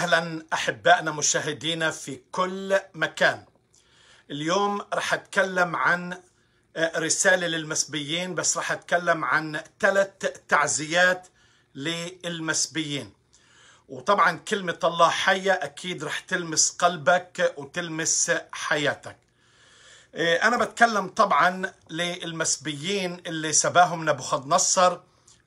اهلا احبائنا مشاهدينا في كل مكان اليوم رح اتكلم عن آه، رساله للمسبيين بس رح اتكلم عن ثلاث تعزيات للمسبيين وطبعا كلمه الله حيه اكيد رح تلمس قلبك وتلمس حياتك آه، انا بتكلم طبعا للمسبيين اللي سباهم نبوخذ نصر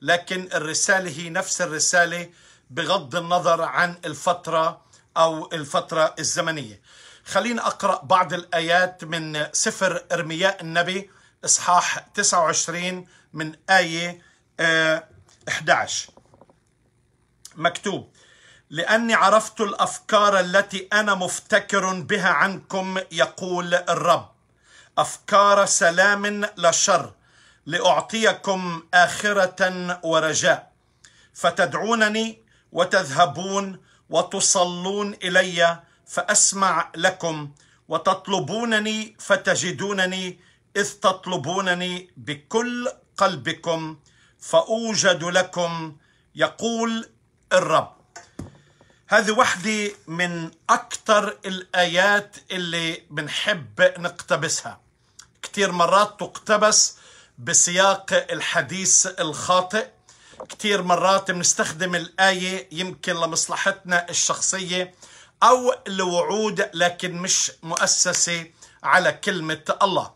لكن الرساله هي نفس الرساله بغض النظر عن الفترة أو الفترة الزمنية خلينا أقرأ بعض الآيات من سفر إرمياء النبي إصحاح 29 من آية 11 آه، مكتوب لأني عرفت الأفكار التي أنا مفتكر بها عنكم يقول الرب أفكار سلام لا شر لأعطيكم آخرة ورجاء فتدعونني وتذهبون وتصلون الي فاسمع لكم وتطلبونني فتجدونني اذ تطلبونني بكل قلبكم فاوجد لكم يقول الرب هذه واحدة من أكثر الآيات اللي بنحب نقتبسها كثير مرات تقتبس بسياق الحديث الخاطئ كثير مرات بنستخدم الآية يمكن لمصلحتنا الشخصية أو لوعود لكن مش مؤسسة على كلمة الله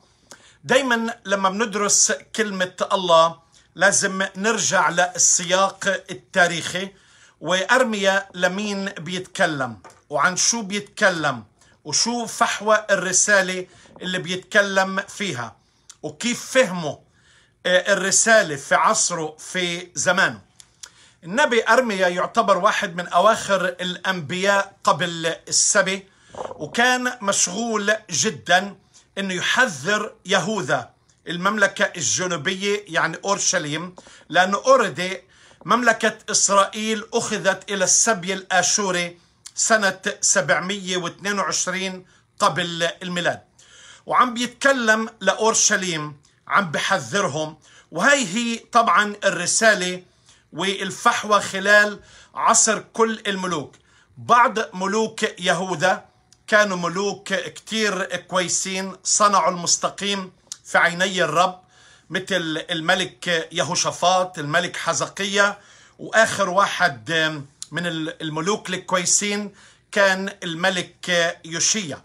دايما لما بندرس كلمة الله لازم نرجع للسياق التاريخي وأرميا لمين بيتكلم وعن شو بيتكلم وشو فحوى الرسالة اللي بيتكلم فيها وكيف فهمه الرسالة في عصره في زمانه النبي أرميا يعتبر واحد من أواخر الأنبياء قبل السبي وكان مشغول جدا أنه يحذر يهوذا المملكة الجنوبية يعني أورشليم لأن أوردي مملكة إسرائيل أخذت إلى السبي الآشوري سنة 722 قبل الميلاد وعم بيتكلم لأورشليم عم بحذرهم وهي هي طبعا الرسالة والفحوى خلال عصر كل الملوك بعض ملوك يهوذا كانوا ملوك كتير كويسين صنعوا المستقيم في عيني الرب مثل الملك يهوشافاط الملك حزقية وآخر واحد من الملوك الكويسين كان الملك يوشيا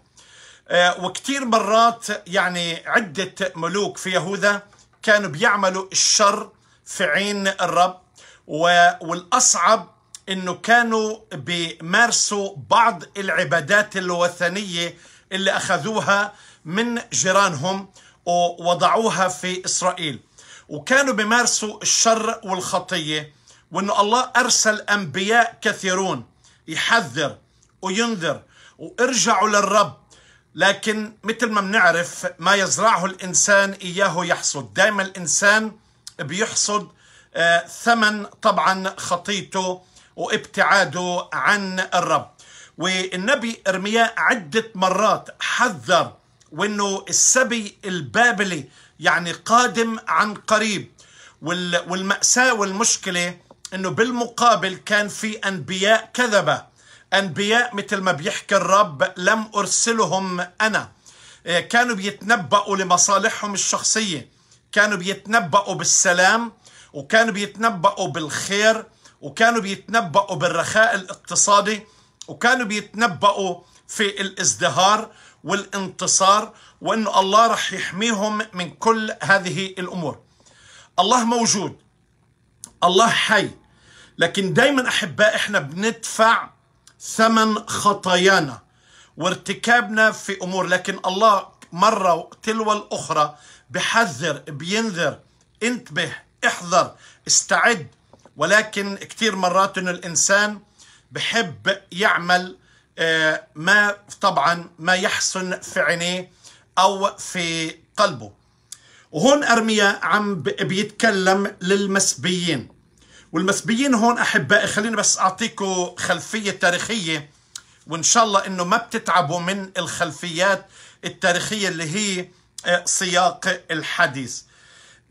آه، وكثير مرات يعني عدة ملوك في يهوذا كانوا بيعملوا الشر في عين الرب والأصعب أنه كانوا بيمارسوا بعض العبادات الوثنية اللي أخذوها من جيرانهم ووضعوها في إسرائيل وكانوا بيمارسوا الشر والخطية وأنه الله أرسل أنبياء كثيرون يحذر وينذر وارجعوا للرب لكن مثل ما بنعرف ما يزرعه الإنسان إياه يحصد دائما الإنسان بيحصد آه، ثمن طبعا خطيته وابتعاده عن الرب والنبي إرمياء عدة مرات حذر وأنه السبي البابلي يعني قادم عن قريب والمأساة والمشكلة أنه بالمقابل كان في أنبياء كذبة أنبياء مثل ما بيحكي الرب لم أرسلهم أنا إيه، كانوا بيتنبأوا لمصالحهم الشخصية كانوا بيتنبأوا بالسلام وكانوا بيتنبأوا بالخير وكانوا بيتنبأوا بالرخاء الاقتصادي وكانوا بيتنبأوا في الازدهار والانتصار وأن الله رح يحميهم من كل هذه الأمور الله موجود الله حي لكن دايما أحباء إحنا بندفع ثمن خطايانا وارتكابنا في امور لكن الله مره تلو الاخرى بحذر بينذر انتبه احذر استعد ولكن كثير مرات انه الانسان بحب يعمل آه، ما طبعا ما يحسن في عينيه او في قلبه وهون ارميا عم بيتكلم للمسبيين والمسبيين هون احبائي خليني بس اعطيكم خلفيه تاريخيه وان شاء الله انه ما بتتعبوا من الخلفيات التاريخيه اللي هي آه، سياق الحديث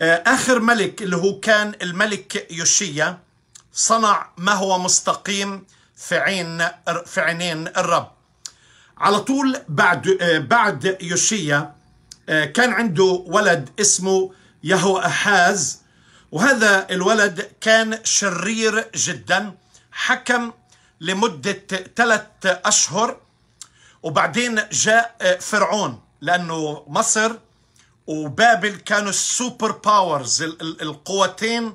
آه، اخر ملك اللي هو كان الملك يوشيا صنع ما هو مستقيم في عين في عينين الرب على طول بعد آه، بعد يوشيا كان عنده ولد اسمه يهوأحاز وهذا الولد كان شرير جدا حكم لمدة ثلاث أشهر وبعدين جاء فرعون لأنه مصر وبابل كانوا السوبر باورز القوتين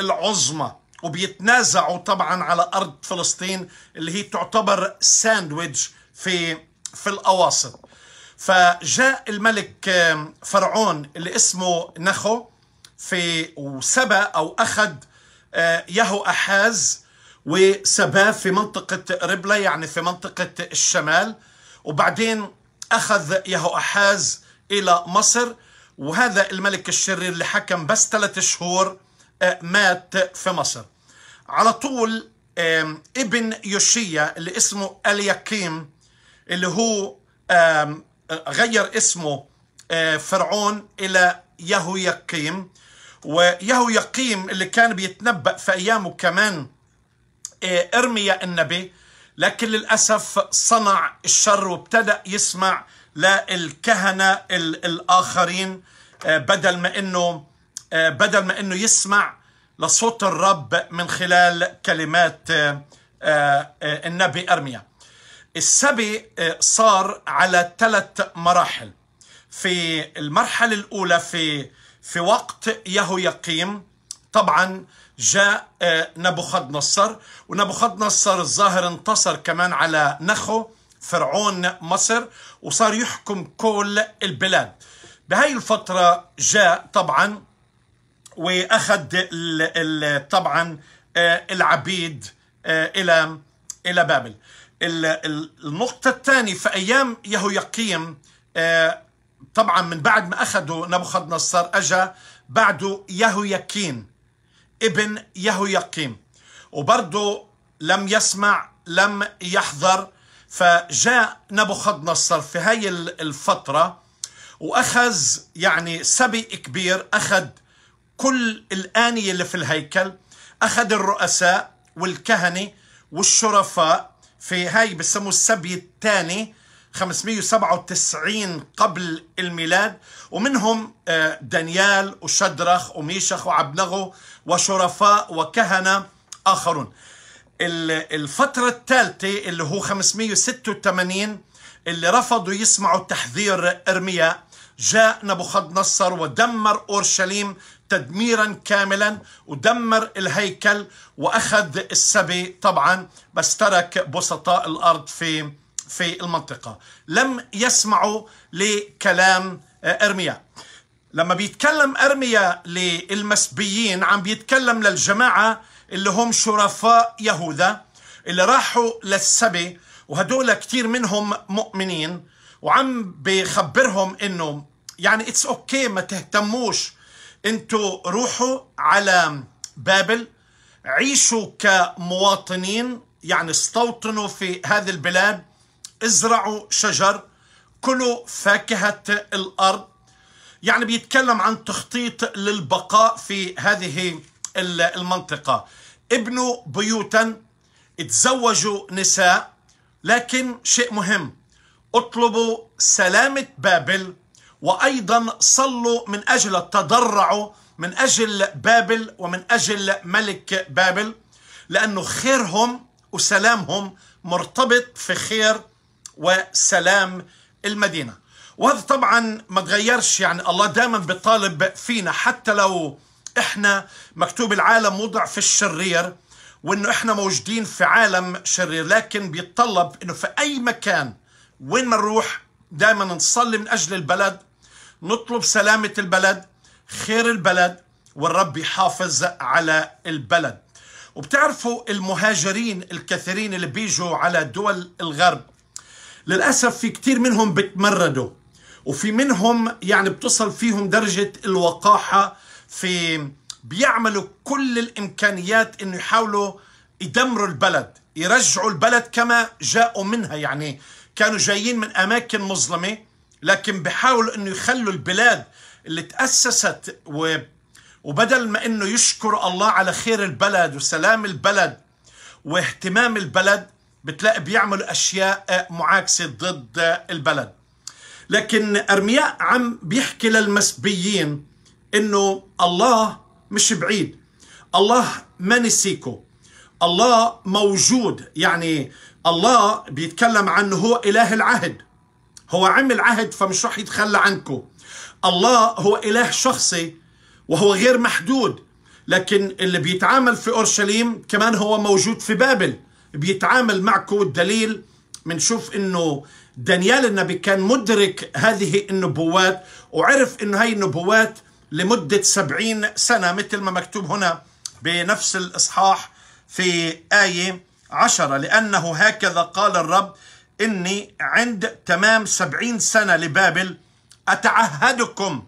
العظمى وبيتنازعوا طبعا على أرض فلسطين اللي هي تعتبر ساندويتش في في الأواسط فجاء الملك فرعون اللي اسمه نخو في وسبى أو أخذ آه، يهو أحاز وسباه في منطقة ربلة يعني في منطقة الشمال وبعدين أخذ يهو أحاز إلى مصر وهذا الملك الشرير اللي حكم بس ثلاث شهور آه، مات في مصر على طول ابن يوشيا اللي اسمه اليكيم اللي هو غير اسمه آه، فرعون إلى يقيم ويهو يقيم اللي كان بيتنبأ في أيامه كمان إيه، إرميا النبي لكن للأسف صنع الشر وابتدأ يسمع للكهنة الآخرين إيه، بدل ما أنه إيه، بدل ما أنه يسمع لصوت الرب من خلال كلمات النبي أرميا السبي صار على ثلاث مراحل في المرحلة الأولى في في وقت يهو يقيم طبعا جاء آه، نبوخذ نصر ونبوخذ نصر الظاهر انتصر كمان على نخو فرعون مصر وصار يحكم كل البلاد بهاي الفترة جاء طبعا وأخذ طبعا آه، العبيد آه، إلى إلى بابل النقطة الثانية في أيام يهو يقيم طبعا من بعد ما أخذوا نبوخذ نصر أجا بعده يهو يكين ابن يهو يقيم وبرضه لم يسمع لم يحضر فجاء نبوخذ نصر في هاي الفترة وأخذ يعني سبي كبير أخذ كل الآنية اللي في الهيكل أخذ الرؤساء والكهنة والشرفاء في هاي بسموه السبي الثاني 597 قبل الميلاد ومنهم آه، دانيال وشدرخ وميشخ وعبنغو وشرفاء وكهنة آخرون الفترة الثالثة اللي هو 586 اللي رفضوا يسمعوا تحذير إرمياء جاء نبوخذ نصر ودمر أورشليم تدميرا كاملا ودمر الهيكل وأخذ السبي طبعا بس ترك بسطاء الأرض في في المنطقة لم يسمعوا لكلام آه، إرميا لما بيتكلم إرميا للمسبيين عم بيتكلم للجماعة اللي هم شرفاء يهوذا اللي راحوا للسبي وهدول كتير منهم مؤمنين وعم بخبرهم انه يعني اتس اوكي okay ما تهتموش انتوا روحوا على بابل عيشوا كمواطنين يعني استوطنوا في هذه البلاد ازرعوا شجر كلوا فاكهة الأرض يعني بيتكلم عن تخطيط للبقاء في هذه المنطقة ابنوا بيوتا تزوجوا نساء لكن شيء مهم اطلبوا سلامة بابل وأيضا صلوا من أجل تضرعوا من أجل بابل ومن أجل ملك بابل لأنه خيرهم وسلامهم مرتبط في خير وسلام المدينة وهذا طبعا ما تغيرش يعني الله دايما بيطالب فينا حتى لو احنا مكتوب العالم وضع في الشرير وانه احنا موجودين في عالم شرير لكن بيتطلب انه في اي مكان وين ما نروح دائما نصلي من اجل البلد نطلب سلامة البلد خير البلد والرب يحافظ على البلد وبتعرفوا المهاجرين الكثيرين اللي بيجوا على دول الغرب للأسف في كتير منهم بتمردوا وفي منهم يعني بتصل فيهم درجة الوقاحة في بيعملوا كل الإمكانيات إنه يحاولوا يدمروا البلد يرجعوا البلد كما جاءوا منها يعني كانوا جايين من أماكن مظلمة لكن بحاولوا إنه يخلوا البلاد اللي تأسست و وبدل ما إنه يشكر الله على خير البلد وسلام البلد واهتمام البلد بتلاقي بيعمل أشياء معاكسة ضد البلد لكن أرمياء عم بيحكي للمسبيين إنه الله مش بعيد الله ما نسيكو الله موجود يعني الله بيتكلم عنه هو إله العهد هو عمل عهد فمش رح يتخلى عنكم الله هو إله شخصي وهو غير محدود لكن اللي بيتعامل في أورشليم كمان هو موجود في بابل بيتعامل معكم والدليل بنشوف انه دانيال النبي كان مدرك هذه النبوات وعرف انه هاي النبوات لمدة سبعين سنة مثل ما مكتوب هنا بنفس الإصحاح في آية عشرة لأنه هكذا قال الرب إني عند تمام سبعين سنة لبابل أتعهدكم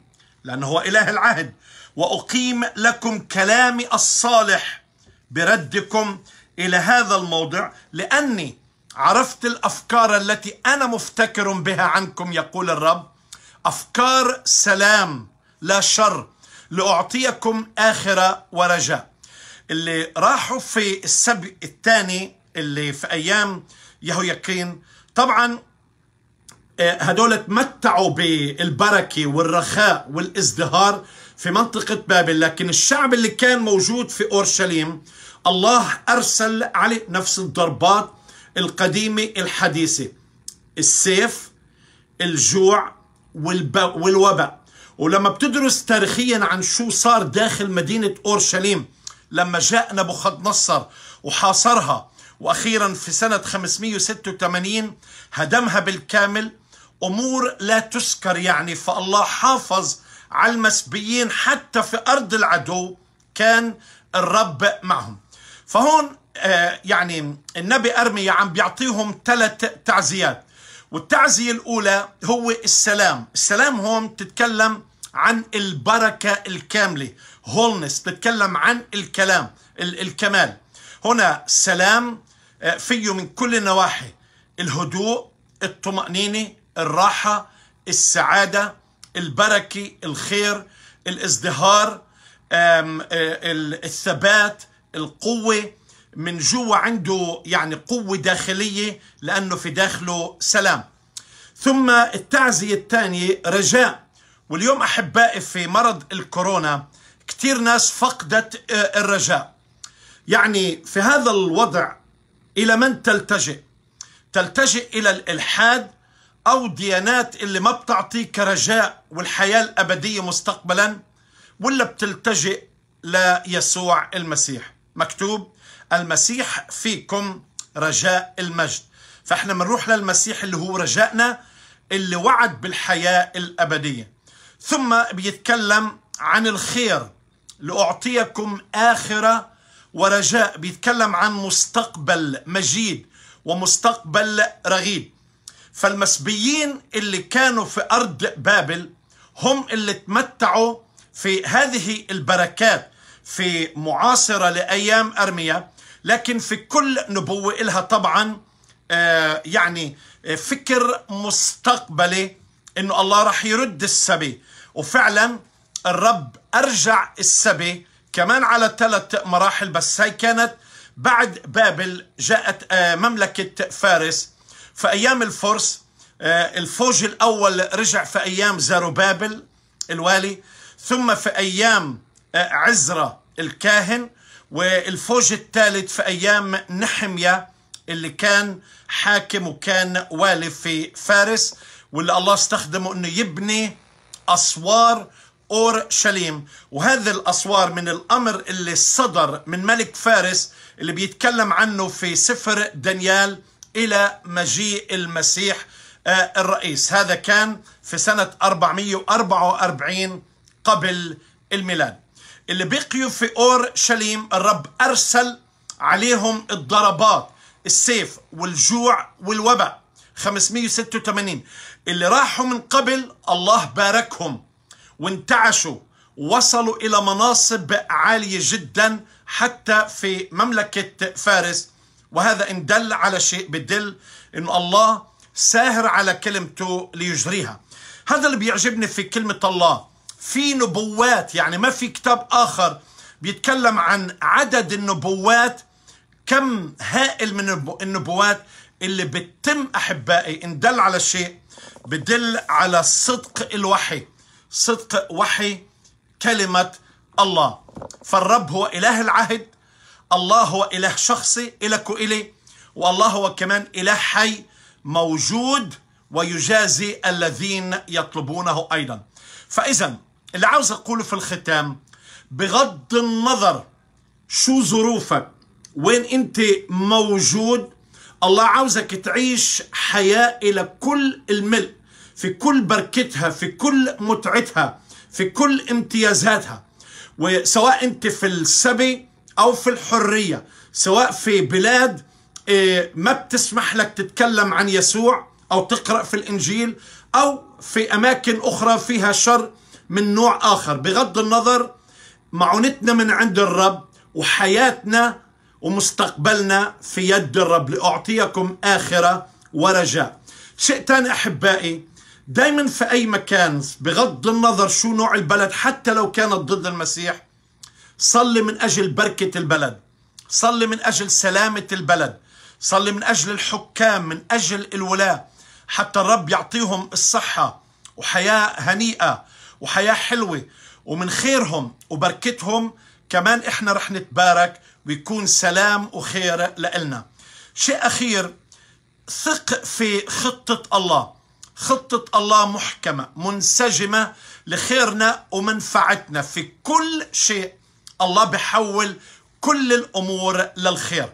لأنه هو إله العهد وأقيم لكم كلامي الصالح بردكم الى هذا الموضع لاني عرفت الافكار التي انا مفتكر بها عنكم يقول الرب افكار سلام لا شر لاعطيكم اخره ورجاء اللي راحوا في السبع الثاني اللي في ايام يهوياكين طبعا آه، هدول تمتعوا بالبركه والرخاء والازدهار في منطقه بابل لكن الشعب اللي كان موجود في اورشليم الله أرسل عليه نفس الضربات القديمة الحديثة السيف الجوع والوباء ولما بتدرس تاريخيا عن شو صار داخل مدينة أورشليم لما جاء نبوخذ نصر وحاصرها وأخيرا في سنة 586 هدمها بالكامل أمور لا تسكر يعني فالله حافظ على المسبيين حتى في أرض العدو كان الرب معهم فهون آه، يعني النبي أرميا عم بيعطيهم ثلاث تعزيات والتعزية الأولى هو السلام السلام هون بتتكلم عن البركة الكاملة هولنس بتتكلم عن الكلام الكمال هنا سلام آه، فيه من كل النواحي الهدوء الطمأنينة الراحة السعادة البركة الخير الازدهار آه، الثبات القوة من جوا عنده يعني قوة داخلية لأنه في داخله سلام ثم التعزية الثانية رجاء واليوم أحبائي في مرض الكورونا كثير ناس فقدت آه، الرجاء يعني في هذا الوضع إلى من تلتجئ تلتجئ إلى الإلحاد أو ديانات اللي ما بتعطيك رجاء والحياة الأبدية مستقبلا ولا بتلتجئ ليسوع المسيح مكتوب المسيح فيكم رجاء المجد فاحنا بنروح للمسيح اللي هو رجائنا اللي وعد بالحياة الأبدية ثم بيتكلم عن الخير لأعطيكم آخرة ورجاء بيتكلم عن مستقبل مجيد ومستقبل رغيد فالمسبيين اللي كانوا في أرض بابل هم اللي تمتعوا في هذه البركات في معاصرة لأيام أرميا لكن في كل نبوة إلها طبعا آه، يعني آه، فكر مستقبلي إنه الله رح يرد السبي وفعلا الرب أرجع السبي كمان على ثلاث مراحل بس هي كانت بعد بابل جاءت آه، مملكة فارس في أيام الفرس الفوج الأول رجع في أيام زاروبابل الوالي ثم في أيام عزرة الكاهن والفوج الثالث في أيام نحمية اللي كان حاكم وكان والي في فارس واللي الله استخدمه أنه يبني أسوار أورشليم وهذه الأسوار من الأمر اللي صدر من ملك فارس اللي بيتكلم عنه في سفر دانيال إلى مجيء المسيح آه، الرئيس هذا كان في سنة 444 قبل الميلاد اللي بقيوا في أور شليم الرب أرسل عليهم الضربات السيف والجوع والوباء 586 اللي راحوا من قبل الله باركهم وانتعشوا وصلوا إلى مناصب عالية جدا حتى في مملكة فارس وهذا إن دل على شيء بدل إن الله ساهر على كلمته ليجريها هذا اللي بيعجبني في كلمة الله في نبوات يعني ما في كتاب آخر بيتكلم عن عدد النبوات كم هائل من النبوات اللي بتتم أحبائي إن دل على شيء بدل على صدق الوحي صدق وحي كلمة الله فالرب هو إله العهد الله هو إله شخصي إلك وإلي والله هو كمان إله حي موجود ويجازي الذين يطلبونه أيضا فإذا اللي عاوز اقوله في الختام بغض النظر شو ظروفك وين انت موجود الله عاوزك تعيش حياة إلى كل الملء في كل بركتها في كل متعتها في كل امتيازاتها وسواء أنت في السبي أو في الحرية سواء في بلاد إيه، ما بتسمح لك تتكلم عن يسوع أو تقرأ في الإنجيل أو في أماكن أخرى فيها شر من نوع آخر بغض النظر معونتنا من عند الرب وحياتنا ومستقبلنا في يد الرب لأعطيكم آخرة ورجاء شيء ثاني أحبائي دايما في أي مكان بغض النظر شو نوع البلد حتى لو كانت ضد المسيح صلي من أجل بركة البلد صلي من أجل سلامة البلد صلي من أجل الحكام من أجل الولاة حتى الرب يعطيهم الصحة وحياة هنيئة وحياة حلوة ومن خيرهم وبركتهم كمان إحنا رح نتبارك ويكون سلام وخير لإلنا شيء أخير ثق في خطة الله خطة الله محكمة منسجمة لخيرنا ومنفعتنا في كل شيء الله بحول كل الأمور للخير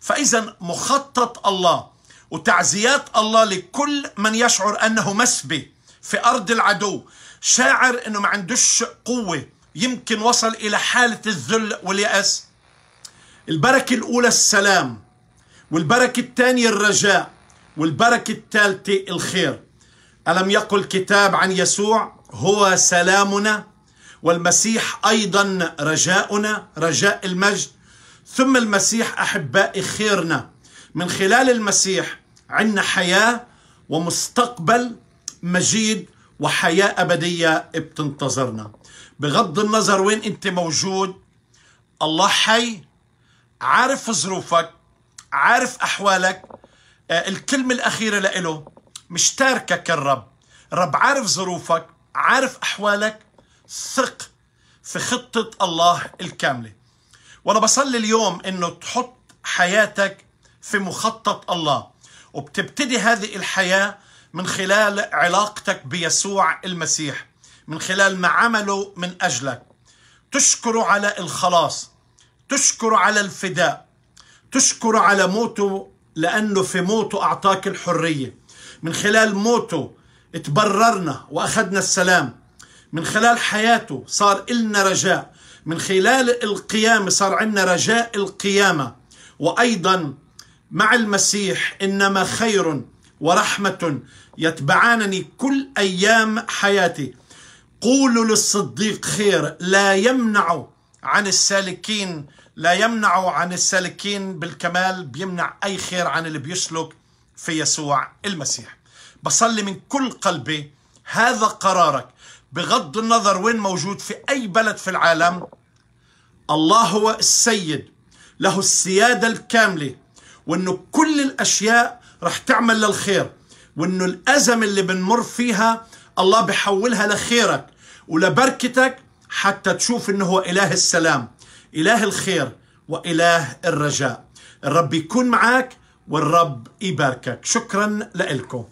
فإذا مخطط الله وتعزيات الله لكل من يشعر أنه مسبي في أرض العدو شاعر انه ما عندوش قوه يمكن وصل الى حاله الذل والياس البركه الاولى السلام والبركه الثانيه الرجاء والبركه الثالثه الخير الم يقل كتاب عن يسوع هو سلامنا والمسيح ايضا رجاؤنا رجاء المجد ثم المسيح احبائي خيرنا من خلال المسيح عندنا حياه ومستقبل مجيد وحياة أبدية بتنتظرنا بغض النظر وين أنت موجود الله حي عارف ظروفك عارف أحوالك آه، الكلمة الأخيرة لإله مش تاركك الرب رب عارف ظروفك عارف أحوالك ثق في خطة الله الكاملة وأنا بصلي اليوم أنه تحط حياتك في مخطط الله وبتبتدي هذه الحياة من خلال علاقتك بيسوع المسيح من خلال ما عمله من اجلك تشكره على الخلاص تشكره على الفداء تشكره على موته لانه في موته اعطاك الحريه من خلال موته اتبررنا واخذنا السلام من خلال حياته صار إلنا رجاء من خلال القيامة صار عندنا رجاء القيامة وأيضا مع المسيح إنما خير ورحمة يتبعانني كل أيام حياتي قولوا للصديق خير لا يمنع عن السالكين لا يمنع عن السالكين بالكمال بيمنع أي خير عن اللي بيسلك في يسوع المسيح بصلي من كل قلبي هذا قرارك بغض النظر وين موجود في أي بلد في العالم الله هو السيد له السيادة الكاملة وأنه كل الأشياء رح تعمل للخير وانه الازم اللي بنمر فيها الله بحولها لخيرك ولبركتك حتى تشوف انه هو اله السلام اله الخير واله الرجاء الرب يكون معك والرب يباركك شكرا لكم